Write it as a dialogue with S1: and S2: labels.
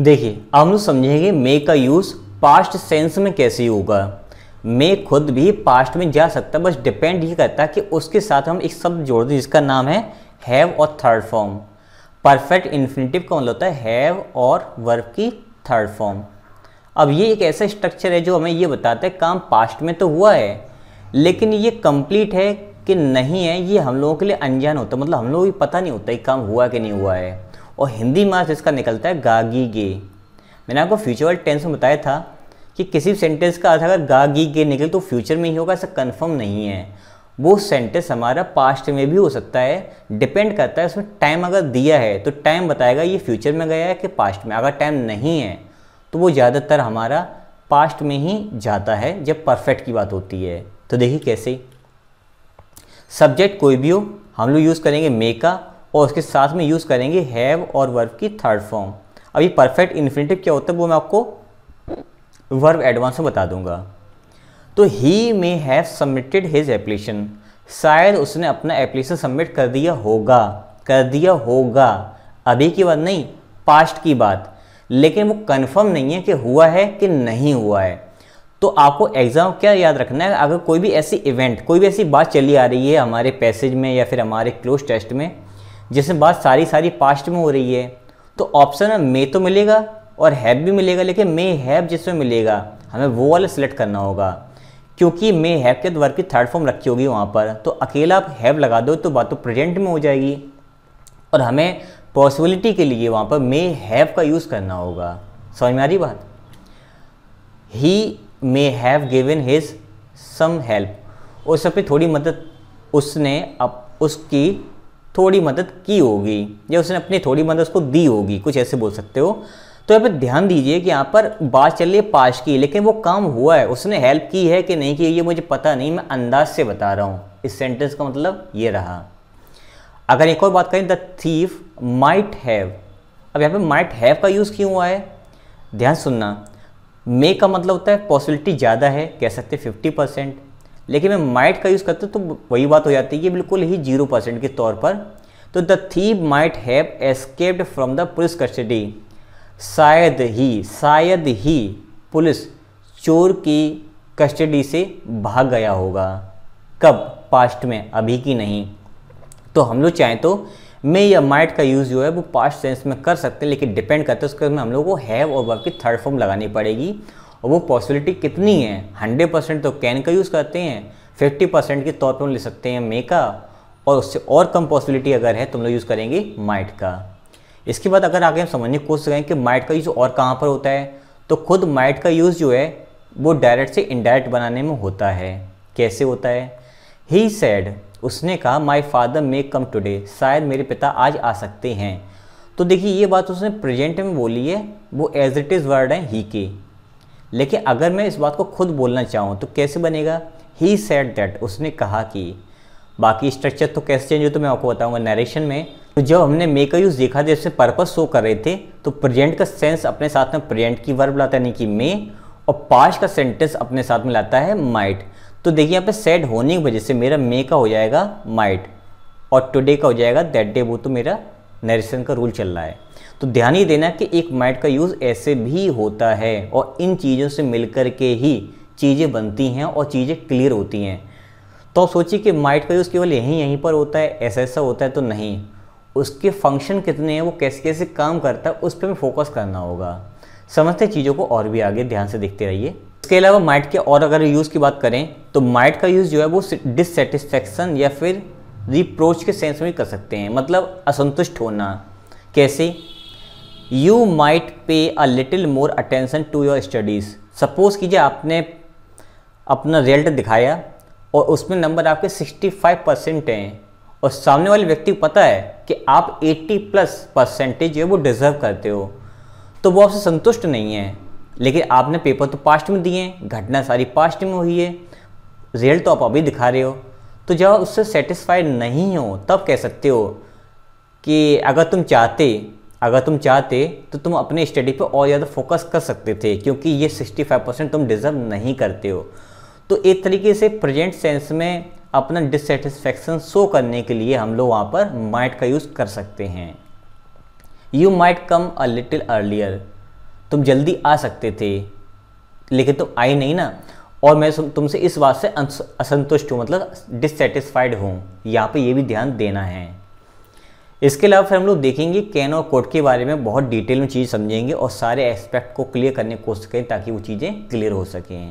S1: देखिए अब हम लोग समझेंगे मे का यूज़ पास्ट सेंस में कैसे होगा मे खुद भी पास्ट में जा सकता है बस डिपेंड ये करता है कि उसके साथ हम एक शब्द जोड़ दें जिसका नाम है हैव और थर्ड फॉर्म परफेक्ट इन्फिनेटिव का मतलब होता है हैव और वर्ब की थर्ड फॉर्म अब ये एक ऐसा स्ट्रक्चर है जो हमें ये बताता है काम पास्ट में तो हुआ है लेकिन ये कंप्लीट है कि नहीं है ये हम लोगों के लिए अनजान होता है मतलब हम लोग को पता नहीं होता है काम हुआ कि नहीं हुआ है और हिंदी मास इसका निकलता है गागी गे मैंने आपको फ्यूचर टेंस में बताया था कि किसी सेंटेंस का अर्थ अगर गागी गे निकले तो फ्यूचर में ही होगा ऐसा कन्फर्म नहीं है वो सेंटेंस हमारा पास्ट में भी हो सकता है डिपेंड करता है उसमें टाइम अगर दिया है तो टाइम बताएगा ये फ्यूचर में गया है कि पास्ट में अगर टाइम नहीं है तो वो ज़्यादातर हमारा पास्ट में ही जाता है जब परफेक्ट की बात होती है तो देखिए कैसे सब्जेक्ट कोई भी हो हम लोग यूज़ करेंगे मे का और उसके साथ में यूज़ करेंगे हैव और वर्ब की थर्ड फॉर्म अभी परफेक्ट इन्फिनेटिव क्या होता है वो मैं आपको वर्ब एडवांस में बता दूंगा तो he may have submitted his application शायद उसने अपना एप्लीकेशन सबमिट कर दिया होगा कर दिया होगा अभी की बात नहीं पास्ट की बात लेकिन वो कन्फर्म नहीं है कि हुआ है कि नहीं हुआ है तो आपको एग्ज़ाम क्या याद रखना है अगर कोई भी ऐसी इवेंट कोई भी ऐसी बात चली आ रही है हमारे पैसेज में या फिर हमारे क्लोज टेस्ट में जिसमें बात सारी सारी पास्ट में हो रही है तो ऑप्शन में मे तो मिलेगा और हैब भी मिलेगा लेकिन मे हैब जिसमें मिलेगा हमें वो वाला सिलेक्ट करना होगा क्योंकि मे हैब के द्वार की थर्ड फॉर्म रखी होगी वहाँ पर तो अकेला आप हैब लगा दो तो बात तो प्रेजेंट में हो जाएगी और हमें पॉसिबिलिटी के लिए वहाँ पर मे हैव का यूज़ करना होगा समझ में आ रही बात he may have given his some help उस सब पे थोड़ी मदद उसने अब उसकी थोड़ी मदद की होगी या उसने अपनी थोड़ी मदद उसको दी होगी कुछ ऐसे बोल सकते हो तो यहाँ पर ध्यान दीजिए कि यहाँ पर बात चल रही है पास की लेकिन वो काम हुआ है उसने हेल्प की है कि नहीं की ये मुझे पता नहीं मैं अंदाज से बता रहा हूँ इस सेंटेंस का मतलब ये रहा अगर एक और बात करें द थीफ माइट हैव अब यहाँ पे माइट हैव का यूज़ क्यों हुआ है ध्यान सुनना मे का मतलब होता है पॉसिबिलिटी ज़्यादा है कह सकते फिफ्टी परसेंट लेकिन मैं माइट का यूज़ करता हूँ तो वही बात हो जाती है कि बिल्कुल ही जीरो परसेंट के तौर पर तो the thief might have escaped from the police custody शायद ही शायद ही पुलिस चोर की कस्टडी से भाग गया होगा कब पास्ट में अभी की नहीं तो हम लोग चाहें तो मैं या माइट का यूज़ जो है वो पास्ट सेंस में कर सकते हैं लेकिन डिपेंड करता है उसके में हम लोग को हैव और वर्ब की थर्ड फॉर्म लगानी पड़ेगी और वो पॉसिबिलिटी कितनी है हंड्रेड परसेंट तो कैन का यूज़ करते हैं फिफ्टी परसेंट के तौर पर हम ले सकते हैं मे का और उससे और कम पॉसिबिलिटी अगर है तो हम लोग यूज़ करेंगे माइट का इसके बाद अगर आगे हम समझने की कोशिश करें कि माइट का यूज़ और कहाँ पर होता है तो खुद माइट का यूज़ जो है वो डायरेक्ट से इनडायरेक्ट बनाने में होता है कैसे होता है ही सैड उसने कहा my father may come today शायद मेरे पिता आज आ सकते हैं तो देखिए ये बात उसने प्रेजेंट में बोली है वो एज इट इज़ वर्ड है ही के लेकिन अगर मैं इस बात को खुद बोलना चाहूँ तो कैसे बनेगा ही सेट दैट उसने कहा कि बाकी स्ट्रक्चर तो कैसे चेंज हो तो मैं आपको बताऊंगा नरेशन में तो जब हमने मे का यूज़ देखा था जैसे पर्पज शो कर रहे थे तो प्रेजेंट का सेंस अपने साथ में प्रेजेंट की वर्ब लाता है यानी कि मे और पास्ट का सेंटेंस अपने साथ में लाता है माइट तो देखिए यहाँ पे सेट होने की वजह से मेरा मे का हो जाएगा माइट और टुडे का हो जाएगा दैट डे वो तो मेरा नरेशन का रूल चल रहा है तो ध्यान ही देना कि एक माइट का यूज़ ऐसे भी होता है और इन चीज़ों से मिलकर के ही चीज़ें बनती हैं और चीज़ें क्लियर होती हैं तो आप सोचिए कि माइट का यूज़ केवल यहीं यहीं पर होता है ऐसा ऐसा होता है तो नहीं उसके फंक्शन कितने हैं वो कैसे कैसे काम करता है उस पर हमें फोकस करना होगा समझते चीज़ों को और भी आगे ध्यान से देखते रहिए इसके अलावा माइट के और अगर यूज़ की बात करें तो माइट का यूज़ जो है वो डिससेटिस्फेक्शन या फिर रिप्रोच के सेंस में कर सकते हैं मतलब असंतुष्ट होना कैसे you might pay a little more attention to your studies suppose कीजिए आपने अपना रिजल्ट दिखाया और उसमें नंबर आपके 65 परसेंट हैं और सामने वाले व्यक्ति को पता है कि आप 80 प्लस परसेंटेज है वो डिज़र्व करते हो तो वो आपसे संतुष्ट नहीं है लेकिन आपने पेपर तो पास्ट में दिए हैं घटना सारी पास्ट में हुई है रिजल्ट तो आप अभी दिखा रहे हो तो जब उससे सेटिस्फाइड नहीं हो तब कह सकते हो कि अगर तुम चाहते अगर तुम चाहते तो तुम अपने स्टडी पे और ज़्यादा फोकस कर सकते थे क्योंकि ये 65 परसेंट तुम डिज़र्व नहीं करते हो तो एक तरीके से प्रेजेंट सेंस में अपना डिससेटिस्फेक्शन शो करने के लिए हम लोग वहाँ पर माइट का यूज़ कर सकते हैं you might come a little earlier तुम जल्दी आ सकते थे लेकिन तुम आए नहीं ना और मैं तुमसे इस बात से असंतुष्ट हूँ मतलब डिससेटिस्फाइड हूँ यहाँ पर ये भी ध्यान देना है इसके अलावा फिर हम लोग देखेंगे कैन और कोड के बारे में बहुत डिटेल में चीज़ समझेंगे और सारे एस्पेक्ट को क्लियर करने की कोशिश करें ताकि वो चीज़ें क्लियर हो सकें